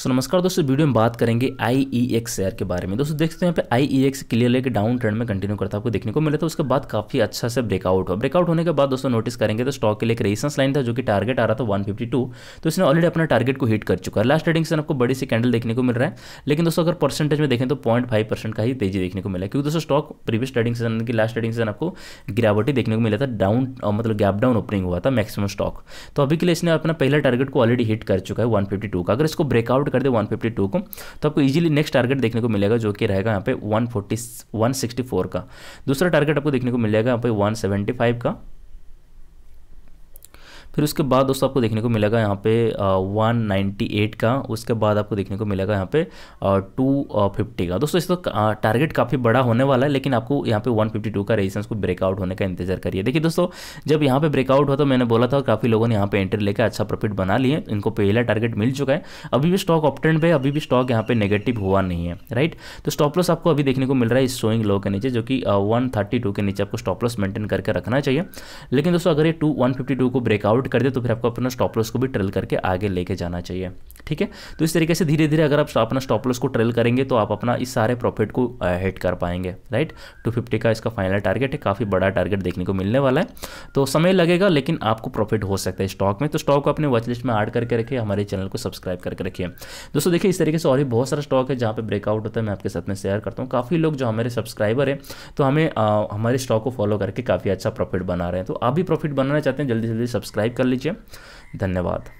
सो so, नमस्कार दोस्तों video में बात करेंगे आई ई एक्स शेयर के बारे में दोस्तों देखते हैं यहाँ पे आई ई एक्स क्लियर लेकर डाउन ट्रेंड में कंटिन्यू करता आपको देखने को मिला था उसके बाद काफी अच्छा से ब्रेकआउट हुआ ब्रेकआउट होने के बाद दोस्तों नोटिस करेंगे तो स्टॉक के लिए एक रेसेंस लाइन था जो कि टारगेट आ रहा था वन तो इसने ऑलरेडी अपना टारगेट को हिट कर चुका है लास्ट ट्रेडिंग से आपको बड़ी सी कैंडल देखने को मिल रहा है लेकिन दोस्तों अगर परसेंटेज में देखें तो पॉइंट का ही तेजी देखने को मिला क्योंकि दोस्तों स्टॉक प्रीवियस ट्रेडिंग सीजन की लास्ट ट्रेडिंग सीजन आपको गिरावटी देखने को मिला था डाउन मतलब गैप डाउन ओपनिंग हुआ था मैक्सिमम स्टॉक तो अभी के लिए इसने अपना पहला टारगेट को ऑलरेडी हिट कर चुका है वन का अगर इसको ब्रेकआउट कन्वर्ट कर दे 152 को तो आपको इजीली नेक्स्ट टारगेट देखने को मिलेगा जो कि रहेगा यहाँ पे 140 164 का दूसरा टारगेट आपको देखने को मिलेगा यहाँ पे 175 का फिर उसके बाद दोस्तों आपको देखने को मिलेगा यहाँ पे वन नाइन्टी एट का उसके बाद आपको देखने को मिलेगा यहाँ पे टू फिफ्टी का दोस्तों इसका तो टारगेट काफ़ी बड़ा होने वाला है लेकिन आपको यहाँ पे वन फिफ्टी टू का रेजिस्टेंस को ब्रेकआउट होने का इंतजार करिए देखिए दोस्तों जब यहाँ पे ब्रेकआउट हुआ तो मैंने बोला था काफ़ी लोगों ने यहाँ पे एंट्री लेकर अच्छा प्रॉफिट बना लिए इनको पहला टारगेट मिल चुका है अभी भी स्टॉक ऑप्टेंट पे अभी भी स्टॉक यहाँ पे नेगेटिव हुआ नहीं है राइट तो स्टॉप लॉस आपको अभी देखने को मिल रहा है इस शोइंग लो के नीचे जो कि वन के नीचे आपको स्टॉप लॉस मेंटेन करके रखना चाहिए लेकिन दोस्तों अगर ये टू वन को ब्रेकआउट कर दे तो फिर आपको अपना स्टॉप लॉस को भी ट्रेल करके आगे लेके जाना चाहिए ठीक है तो इस तरीके से धीरे धीरे अगर आप अपना स्टॉप लॉस को ट्रेल करेंगे तो आप अपना इस सारे प्रॉफिट को हिट कर पाएंगे राइट टू फिफ्टी का इसका फाइनल टारगेट है काफ़ी बड़ा टारगेट देखने को मिलने वाला है तो समय लगेगा लेकिन आपको प्रॉफिट हो सकता है स्टॉक में तो स्टॉक को अपने वॉच लिस्ट में ऐड करके रखिए हमारे चैनल को सब्सक्राइब करके रखिए दोस्तों देखिए इस तरीके से और भी बहुत सारा स्टॉक है जहाँ पर ब्रेकआउट होता है मैं आपके साथ में शेयर करता हूँ काफ़ी लोग जो हमारे सब्सक्राइबर हैं तो हमें आ, हमारे स्टॉक को फॉलो करके काफ़ी अच्छा प्रॉफिट बना रहे हैं तो आप भी प्रॉफिट बनाना चाहते हैं जल्दी से जल्दी सब्सक्राइब कर लीजिए धन्यवाद